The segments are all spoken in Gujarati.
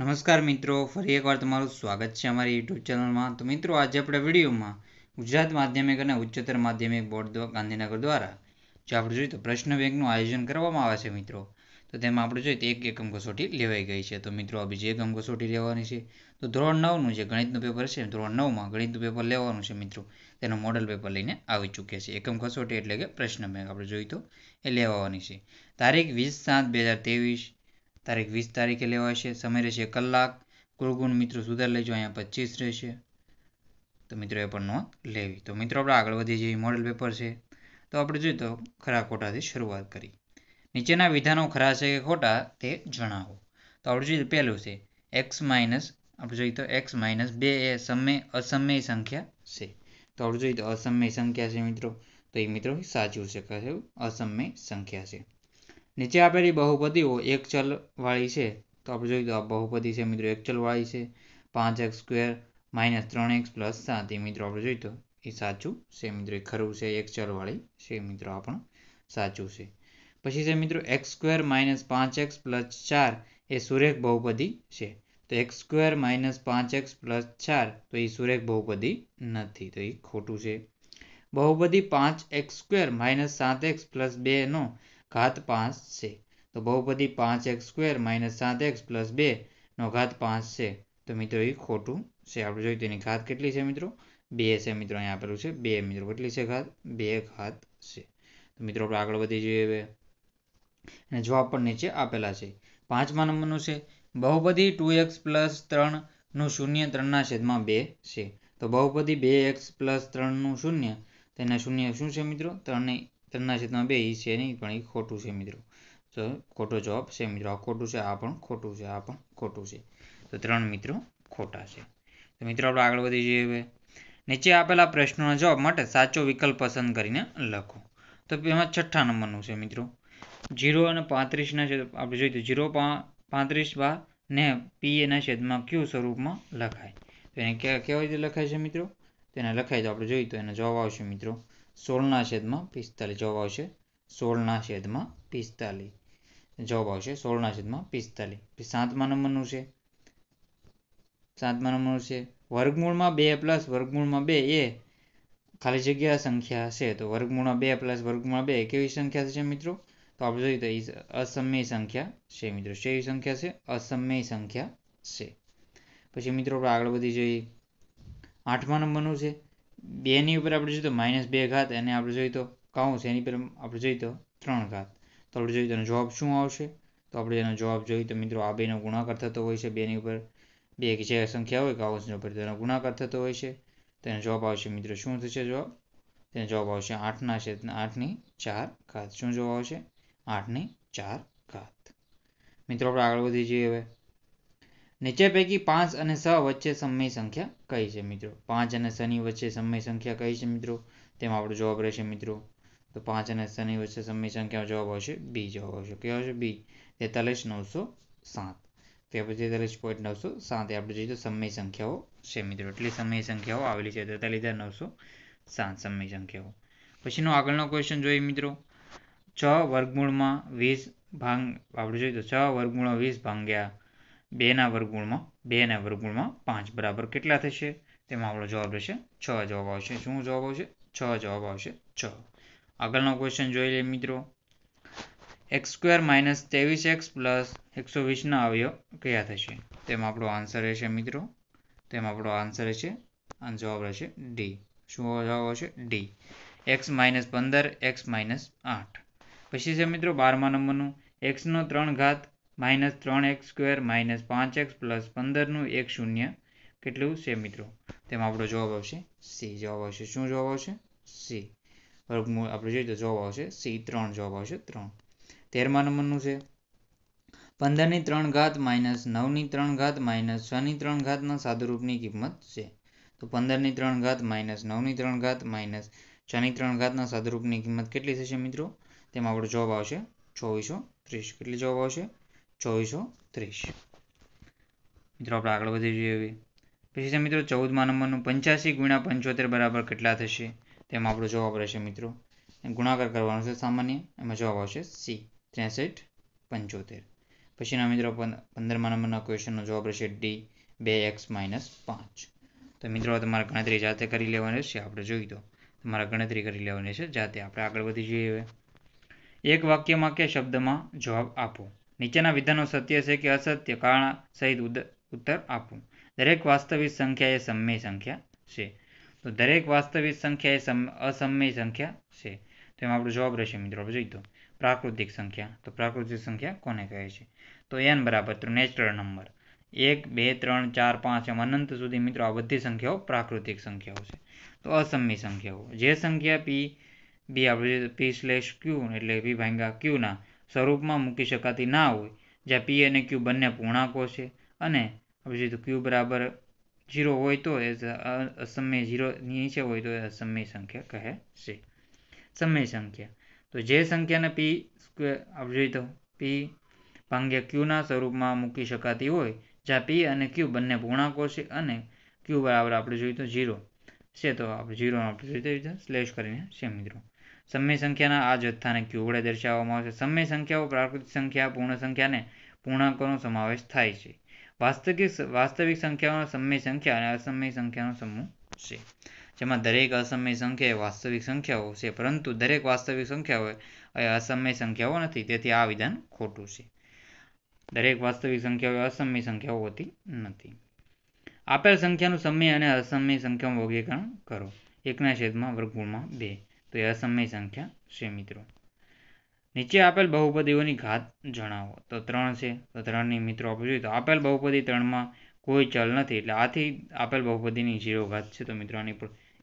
નમસ્કાર મિત્રો ફરી એકવાર તમારું સ્વાગત છે અમારી યુટ્યુબ ચેનલમાં તો મિત્રો આજે આપણે વિડીયોમાં ગુજરાત માધ્યમિક અને ઉચ્ચતર માધ્યમિક બોર્ડ ગાંધીનગર દ્વારા જો આપણે જોઈએ તો પ્રશ્ન બેંકનું આયોજન કરવામાં આવે છે મિત્રો તો તેમાં આપણે જોઈએ તો એક એકમ કસોટી લેવાઈ ગઈ છે તો મિત્રો આ બીજી એકમ કસોટી લેવાની છે તો ધોરણ નવનું જે ગણિતનું પેપર છે ધોરણ નવમાં ગણિતનું પેપર લેવાનું છે મિત્રો તેનું મોડલ પેપર લઈને આવી ચૂક્યા છે એકમ કસોટી એટલે કે પ્રશ્ન બેંક આપણે જોઈએ તો એ લેવાની છે તારીખ વીસ સાત બે હજાર ત્રેવીસ તારીખ વીસ તારીખે લેવાશે સમય રહેશે કલાક ગુણગુણ મિત્રો સુધાર લેજો અહીંયા પચીસ રહેશે તો મિત્રો એ પણ નોંધ લેવી તો મિત્રો આપણે આગળ વધી જે મોડેલ પેપર છે તો આપણે જોઈએ તો ખરા ખોટાથી શરૂઆત કરી નીચેના વિધાનો ખરા છે કે ખોટા તે જણાવો તો આપણે જોઈએ પહેલું છે એક્સ માઇનસ આપણે જોઈએ તો એક્સ માઇનસ બે એ સમય અસમય સંખ્યા છે તો આપણે જોઈએ તો અસમય સંખ્યા છે મિત્રો તો એ મિત્રો સાચું છે કહ્યું અસમય સંખ્યા છે નીચે આપેલી બહુપદીઓ એક ચલવાળી છે તો આપણે જોઈ દો આ બહુપદી છે મિત્રો એક ચલવાળી છે પાંચ એક્સ સ્ક્વેર માઇનસ ત્રણ એક્સ પ્લસ સાત એ મિત્રો આપણે જોઈ દો એ સાચું છે મિત્રો એ ખરું છે એક ચલવાળી છે મિત્રો આ પણ સાચું છે પછી છે મિત્રો એક્સ સ્ક્વેર માઇનસ પાંચ એક્સ પ્લસ ચાર એ સુરેખ બહુપદી છે તો એક્સ સ્ક્વેર માઇનસ પાંચ એક્સ પ્લસ ચાર તો એ સુરેખ બહુપદી નથી તો એ ખોટું છે બહુપદી પાંચ એક્સ સ્ક્વેર માઇનસ સાત એક્સ પ્લસ બેનો ઘાત પાંચ છે તો બહુપદી પાંચ એક્સ સ્ક્વેર માઇનસ સાત એક્સ પ્લસ બે નો ઘાત પાંચ છે તો મિત્રો એ ખોટું છે આપણે જોયું તેની ઘાત કેટલી છે મિત્રો બે છે મિત્રો અહીંયા આપેલું છે બે મિત્રો કેટલી છે ઘાત બે ઘાત છે તો મિત્રો આપણે આગળ વધી જોઈએ હવે અને જવાબ પણ નીચે આપેલા છે પાંચમા નંબરનું છે બહુપદી ટુ એક્સ પ્લસ ત્રણનું શૂન્ય ત્રણના છેદમાં બે છે તો બહુપદી બે એક્સ પ્લસ ત્રણનું શૂન્ય તેના શૂન્ય શું છે મિત્રો ત્રણની ત્રણના છેદમાં બે એ છે નહીં પણ એ ખોટું છે મિત્રો તો ખોટો જવાબ છે મિત્રો આ ખોટું છે આ પણ ખોટું છે આ પણ ખોટું છે તો ત્રણ મિત્રો ખોટા છે તો મિત્રો આપણે આગળ વધી જઈએ હવે નીચે આપેલા પ્રશ્નોના જવાબ માટે સાચો વિકલ્પ પસંદ કરીને લખો તો એમાં છઠ્ઠા નંબરનું છે મિત્રો જીરો અને પાંત્રીસના છેદ આપણે જોઈએ તો જીરો પાંત્રીસ બા ને પી એના છેદમાં ક્યુ સ્વરૂપમાં લખાય તો એને કેવા રીતે લખાય છે મિત્રો તેને લખાય તો આપણે જોઈએ તો એનો જવાબ આવશે મિત્રો સોળના છેદમાં પિસ્તાલીસ જવાબ આવશે સોળના છેદમાં પિસ્તાલીસ જવાબ આવશે સોળના છેદમાં પિસ્તાલીસ સાતમા નંબરનું છે સાતમા નંબરનું છે વર્ગમૂળમાં બે પ્લસ વર્ગમૂળમાં બે એ ખાલી જગ્યા સંખ્યા છે તો વર્ગમૂળમાં બે પ્લસ વર્ગમૂળમાં બે કેવી સંખ્યા છે મિત્રો તો આપણે જોઈએ તો એ અસમય સંખ્યા છે મિત્રો કેવી સંખ્યા છે અસમય સંખ્યા છે પછી મિત્રો આપણે આગળ વધી જોઈએ આઠમા નંબરનું છે બેની ઉપર આપણે જોઈએ તો માઇનસ બે ઘાત એને આપણે જોઈએ તો કાઉન્સ એની પર આપણે જોઈએ તો ત્રણ ઘાત તો આપણે જોઈએ તો એનો જવાબ શું આવશે તો આપણે એનો જવાબ જોઈએ તો મિત્રો આ બેનો ગુણાકાર થતો હોય છે બેની ઉપર બે કે જે સંખ્યા હોય કાઉન્સની ઉપર તેનો ગુણાકાર થતો હોય છે તેનો જવાબ આવશે મિત્રો શું થશે જવાબ તેનો જવાબ આવશે આઠના છે આઠની ચાર ઘાત શું જવાબ આવશે આઠની ચાર ઘાત મિત્રો આપણે આગળ વધી જઈએ હવે નીચે પૈકી પાંચ અને છ વચ્ચે સમય સંખ્યા કઈ છે મિત્રો પાંચ અને છની વચ્ચે સમય સંખ્યા કઈ છે મિત્રો તેમાં આપણો જવાબ રહેશે મિત્રો તો પાંચ અને છની વચ્ચે સમય સંખ્યા જવાબ આવશે બી જવાબ આવશે કયો આવશે બી તેતાલીસ નવસો સાત ત્યાં પછી તેતાલીસ પોઈન્ટ નવસો સાત આપણે જોઈએ તો સમય સંખ્યાઓ છે મિત્રો એટલે સમય સંખ્યાઓ આવેલી છે તેતાલીસ હજાર નવસો સાત સમય સંખ્યાઓ પછીનો આગળનો ક્વેશ્ચન જોઈએ મિત્રો છ વર્ગમૂળમાં વીસ ભાંગ આપણે જોઈએ તો છ વર્ગમૂળમાં વીસ ભાંગ્યા બેના વર્ગુણમાં બેના વર્ગુણમાં પાંચ બરાબર કેટલા થશે તેમાં આપણો જવાબ રહેશે છ જવાબ આવશે શું જવાબ આવશે છ જવાબ આવશે છ આગળનો ક્વેશ્ચન જોઈ લઈએ મિત્રો એક્સ સ્ક્વેર માઇનસ ત્રેવીસ એક્સ પ્લસ એકસો વીસના અવયવ કયા થશે તેમાં આપણો આન્સર રહેશે મિત્રો તેમાં આપણો આન્સર રહેશે અને જવાબ રહેશે ડી શું જવાબ આવશે ડી એક્સ માઇનસ પંદર એક્સ માઇનસ આઠ પછી છે મિત્રો બારમા નંબરનું એક્સનો ત્રણ ઘાત માઇનસ ત્રણ એક્સ સ્ક્વેર માઇનસ પાંચ એક્સ પ્લસ પંદરનું એક શૂન્ય કેટલું છે મિત્રો તેમાં આપણો જવાબ આવશે સી જવાબ આવશે શું જવાબ આવશે સી વર્ગમૂળ આપણે જોઈએ તો જવાબ આવશે સી ત્રણ જવાબ આવશે ત્રણ તેરમા નંબરનું છે પંદરની ત્રણ ઘાત માઇનસ નવની ત્રણ ઘાત માઇનસ છની ત્રણ ઘાતના સાદુરૂપની કિંમત છે તો પંદરની ત્રણ ઘાત માઇનસ નવની ત્રણ ઘાત માઇનસ છની ત્રણ ઘાતના સાદુરૂપની કિંમત કેટલી થશે મિત્રો તેમાં આપણો જવાબ આવશે ચોવીસો ત્રીસ કેટલી જવાબ આવશે ચોવીસો ત્રીસ મિત્રો આપણે આગળ વધી જોઈએ એવી પછી છે મિત્રો ચૌદમાં નંબરનું પંચ્યાસી ગુણ્યા પંચોતેર બરાબર કેટલા થશે તેમાં આપણો જવાબ રહેશે મિત્રો ગુણાકાર કરવાનો છે સામાન્ય એમાં જવાબ આવશે સી ત્રેસઠ પંચોતેર પછીના મિત્રો પંદરમાં નંબરના ક્વેશ્ચનનો જવાબ રહેશે ડી બે એક્સ માઇનસ પાંચ તો મિત્રો તમારે ગણતરી જાતે કરી લેવાની છે આપણે જોઈ દો તમારે ગણતરી કરી લેવાની છે જાતે આપણે આગળ વધી જઈએ હવે એક વાક્યમાં કે શબ્દમાં જવાબ આપો નીચેના વિધાનો સત્ય છે કે અસત્ય કારણ સહિત ઉત્તર આપો દરેક વાસ્તવિક સંખ્યા એ સમય સંખ્યા છે તો દરેક વાસ્તવિક સંખ્યા એ અસમય સંખ્યા છે તો એમાં આપણો જવાબ રહેશે મિત્રો જોઈ દો પ્રાકૃતિક સંખ્યા તો પ્રાકૃતિક સંખ્યા કોને કહે છે તો એન બરાબર તો નેચરલ નંબર એક બે ત્રણ ચાર પાંચ એમ અનંત સુધી મિત્રો આ બધી સંખ્યાઓ પ્રાકૃતિક સંખ્યાઓ છે તો અસમ્ય સંખ્યાઓ જે સંખ્યા પી બી આપણે પી સ્લેશ ક્યુ એટલે પી ભાંગા ક્યુના સ્વરૂપમાં મૂકી શકાતી ના હોય જ્યાં પી અને ક્યુ બંને પૂર્ણાંકો છે અને પછી ક્યુ બરાબર ઝીરો હોય તો એ અસમય ઝીરો નીચે હોય તો એ અસમય સંખ્યા કહે છે સમય સંખ્યા તો જે સંખ્યાને પી સ્ક્વેર આપણે તો પી ભાંગ્યા ક્યુના સ્વરૂપમાં મૂકી શકાતી હોય જ્યાં પી અને ક્યુ બંને પૂર્ણાંકો છે અને ક્યુ બરાબર આપણે જોઈએ તો ઝીરો છે તો આપણે ઝીરોનો આપણે જોઈએ તો સ્લેશ કરીને છે મિત્રો સમય સંખ્યાના આ જથ્થાને ક્યુ વડે દર્શાવવામાં આવશે સમય સંખ્યાઓ પ્રાકૃતિક સંખ્યા પૂર્ણ સંખ્યાને પૂર્ણાંકોનો સમાવેશ થાય છે વાસ્તવિક વાસ્તવિક સંખ્યાઓનો સમય સંખ્યા અને અસમય સંખ્યાનો સમૂહ છે જેમાં દરેક અસમય સંખ્યા એ વાસ્તવિક સંખ્યાઓ છે પરંતુ દરેક વાસ્તવિક સંખ્યાઓ એ અસમય સંખ્યાઓ નથી તેથી આ વિધાન ખોટું છે દરેક વાસ્તવિક સંખ્યાઓ અસમય સંખ્યાઓ હોતી નથી આપેલ સંખ્યાનું સમય અને અસમય સંખ્યામાં વર્ગીકરણ કરો એકના છેદમાં વર્ગમૂળમાં બે તો એ અસમય સંખ્યા છે મિત્રો નીચે આપેલ બહુપદીઓની ઘાત જણાવો તો ત્રણ છે તો ત્રણની મિત્રો આપણે જોઈએ તો આપેલ બહુપદી ત્રણમાં કોઈ ચલ નથી એટલે આથી આપેલ બહુપદીની ઝીરો ઘાત છે તો મિત્રો આની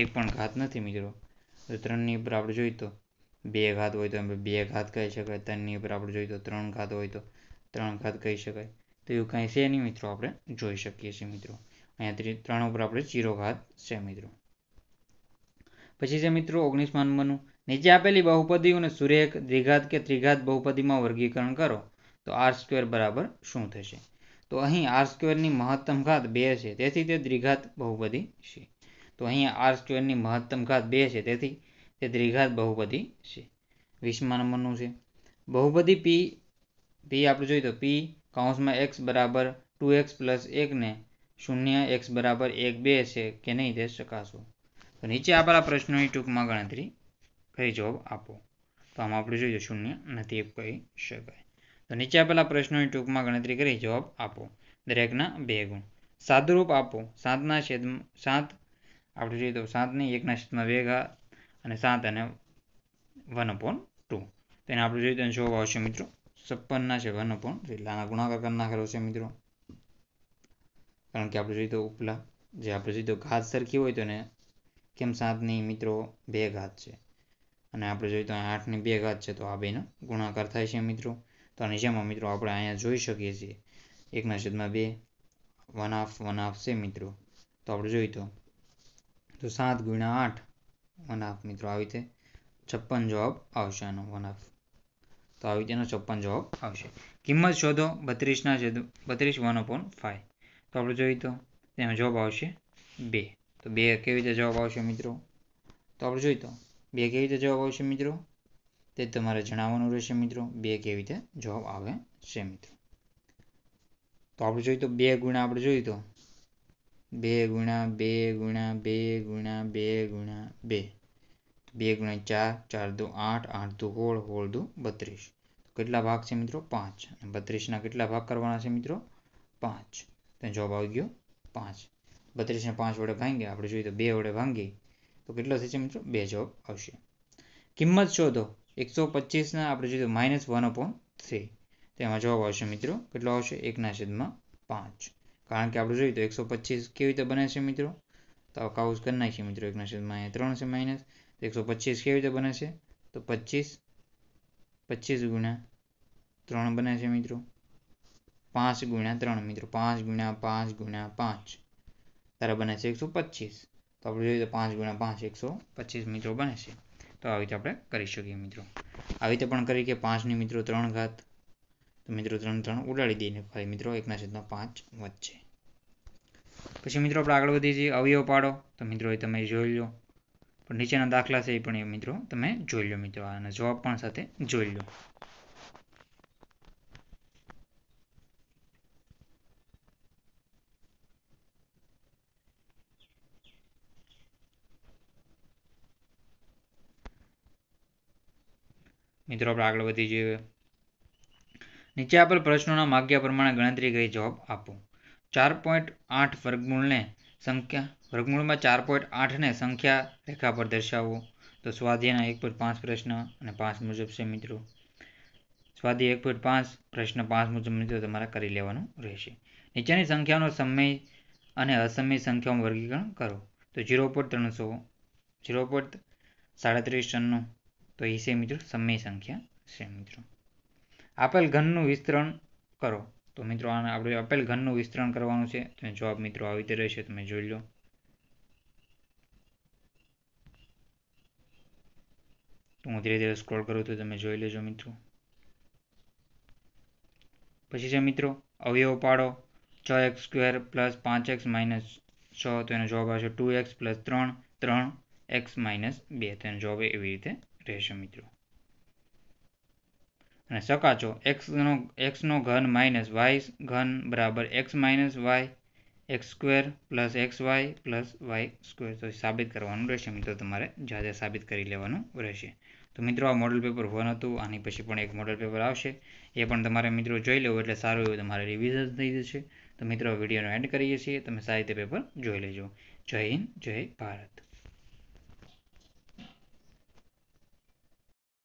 એક પણ ઘાત નથી મિત્રો તો ત્રણની ઉપર આપણે જોઈએ તો બે ઘાત હોય તો બે ઘાત કહી શકાય ત્રણની ઉપર આપણે જોઈએ તો ત્રણ ઘાત હોય તો ત્રણ ઘાત કહી શકાય તો એવું કાંઈ છે નહીં મિત્રો આપણે જોઈ શકીએ છીએ મિત્રો અહીંયા ત્રણ ઉપર આપણે જીરો ઘાત છે મિત્રો પછી છે મિત્રો ઓગણીસમાં નંબરનું નીચે આપેલી બહુપદીઓને સુરેખ દ્વિઘાત કે ત્રિઘાત બહુપદીમાં વર્ગીકરણ કરો તો આર સ્ક્વેર બરાબર શું થશે તો અહીં આર સ્ક્વેરની મહત્તમ ઘાત બે છે તેથી તે દ્વિઘાત બહુપદી છે તો અહીં આર સ્ક્વેરની મહત્તમ ઘાત બે છે તેથી તે દ્વિઘાત બહુપદી છે વીસમા નંબરનું છે બહુપદી પી પી આપણે જોઈએ તો પી કૌંસમાં એક્સ બરાબર ટુ એક્સ પ્લસ એકને શૂન્ય એક્સ બરાબર એક બે છે કે નહીં તે ચકાસો તો નીચે આપેલા પ્રશ્નોની ટૂંકમાં ગણતરી કઈ જવાબ આપો તો આમાં આપણે જોઈએ શૂન્ય નથી કહી શકાય તો નીચે આપેલા પ્રશ્નોની ટૂંકમાં ગણતરી કરી જવાબ આપો દરેકના બે ગુણ સાદુરૂપ આપો સાતના છેદમાં સાત આપણે જોઈએ તો સાતની એકના છેદમાં બે ઘાત અને સાત અને વન અપોન ટુ તેને આપણે જોઈએ તો જવાબ આવશે મિત્રો છપ્પનના છે વન અપોન એટલે ગુણાકાર કરી નાખેલો છે મિત્રો કારણ કે આપણે જોઈએ તો ઉપલા જે આપણે જોઈએ તો ઘાત સરખી હોય તો એને કેમ સાતની મિત્રો બે ઘાત છે અને આપણે જોઈએ તો આઠની બે ઘાત છે તો આ બેનો ગુણાકાર થાય છે મિત્રો તો જેમ મિત્રો આપણે અહીંયા જોઈ શકીએ છીએ એકના છેદમાં બે વન હાફ વન હાફ છે મિત્રો તો આપણે જોઈએ તો સાત ગુણ્યા આઠ વન હાફ મિત્રો આવી રીતે છપ્પન જવાબ આવશે આનો વન હાફ તો આવી તેનો છપ્પન જવાબ આવશે કિંમત શોધો બત્રીસના છેદ બત્રીસ વન અપોન ફાઇવ તો આપણે જોઈએ તો તેનો જવાબ આવશે બે તો બે કેવી રીતે જવાબ આવશે મિત્રો તો આપણે જોઈ તો બે કેવી રીતે જવાબ આવશે મિત્રો તે તમારે જણાવવાનું રહેશે મિત્રો બે કેવી રીતે જવાબ આવે છે મિત્રો તો આપણે જોઈ તો બે ગુણા આપણે જોઈ તો બે ગુણા બે ગુણા બે ગુણા બે ગુણા બે બે ગુણ્યા ચાર ચાર દો આઠ આઠ દુ હોળ હોળ દુ બત્રીસ કેટલા ભાગ છે મિત્રો પાંચ અને બત્રીસના કેટલા ભાગ કરવાના છે મિત્રો પાંચ તો જવાબ આવી ગયો પાંચ બત્રીસને પાંચ વડે ભાંગ્યા આપણે જોઈએ તો બે વડે ભાંગી તો કેટલો થશે મિત્રો બે જવાબ આવશે કિંમત શોધો એકસો પચીસના આપણે જોઈએ તો માઇનસ વન અપોન થ્રી તેમાં જવાબ આવશે મિત્રો કેટલો આવશે એકના છેદમાં પાંચ કારણ કે આપણે જોઈએ તો એકસો પચીસ કેવી રીતે બને છે મિત્રો તો કાઉસ કરી નાખીએ મિત્રો એકના છેદમાં અહીંયા ત્રણ છે માઇનસ એકસો પચીસ કેવી રીતે બને છે તો પચીસ પચીસ ગુણ્યા ત્રણ બને છે મિત્રો પાંચ ગુણ્યા ત્રણ મિત્રો પાંચ ગુણ્યા પાંચ ગુણ્યા પાંચ ત્યારે બને છે એકસો પચીસ તો આપણે જોઈએ તો પાંચ ગુણ્યા પાંચ એકસો પચીસ મિત્રો બને છે તો આવી રીતે આપણે કરી શકીએ મિત્રો આવી રીતે પણ કરી કે પાંચની મિત્રો ત્રણ ઘાત તો મિત્રો ત્રણ ત્રણ ઉડાડી દઈને ફરી મિત્રો એકના છેદમાં પાંચ વધશે પછી મિત્રો આપણે આગળ વધી જઈએ અવયવ પાડો તો મિત્રો એ તમે જોઈ લો પણ નીચેના દાખલા છે એ પણ એ મિત્રો તમે જોઈ લો મિત્રો અને જવાબ પણ સાથે જોઈ લો મિત્રો આપણે આગળ વધી જોઈએ નીચે આપેલ પ્રશ્નોના માગ્યા પ્રમાણે ગણતરી કરી જવાબ આપો ચાર પોઈન્ટ આઠ વર્ગમૂળને સંખ્યા વર્ગમૂળમાં ચાર પોઈન્ટ આઠને સંખ્યા રેખા પર દર્શાવો તો સ્વાધ્યાયના એક પોઈન્ટ પાંચ પ્રશ્ન અને પાંચ મુજબ છે મિત્રો સ્વાધ્યાય એક પોઈન્ટ પાંચ પ્રશ્ન પાંચ મુજબ મિત્રો તમારે કરી લેવાનું રહેશે નીચેની સંખ્યાનો સમય અને અસમય સંખ્યાઓનું વર્ગીકરણ કરો તો ઝીરો પોઈન્ટ ત્રણસો ઝીરો પોઈન્ટ સાડત્રીસ ટનનું તો એ છે મિત્રો સમય સંખ્યા છે મિત્રો આપેલ ઘનનું વિસ્તરણ કરો તો મિત્રો આને આપણે આપેલ ઘનનું વિસ્તરણ કરવાનું છે તો જવાબ મિત્રો આવી રીતે રહેશે તમે જોઈ લો તો હું ધીરે ધીરે સ્ક્રોલ કરું તો તમે જોઈ લેજો મિત્રો પછી છે મિત્રો અવયવ પાડો છ એક્સ સ્ક્વેર પ્લસ પાંચ એક્સ માઇનસ છ તો એનો જવાબ આવશે ટુ એક્સ પ્લસ ત્રણ ત્રણ એક્સ માઇનસ બે તો એનો જવાબ એવી રીતે રહેશે મિત્રો અને સકાચો એક્સનો એક્સનો ઘન માઇનસ વાય ઘન બરાબર x minus y x square plus x y plus y square તો સાબિત કરવાનું રહેશે મિત્રો તમારે જાતે સાબિત કરી લેવાનું રહેશે તો મિત્રો આ મોડલ પેપર વન હતું આની પછી પણ એક મોડલ પેપર આવશે એ પણ તમારે મિત્રો જોઈ લેવું એટલે સારું એવું તમારે રિવિઝન થઈ જશે તો મિત્રો વિડીયોનો એન્ડ કરીએ છીએ તમે સારી રીતે પેપર જોઈ લેજો જય હિન્દ જય ભારત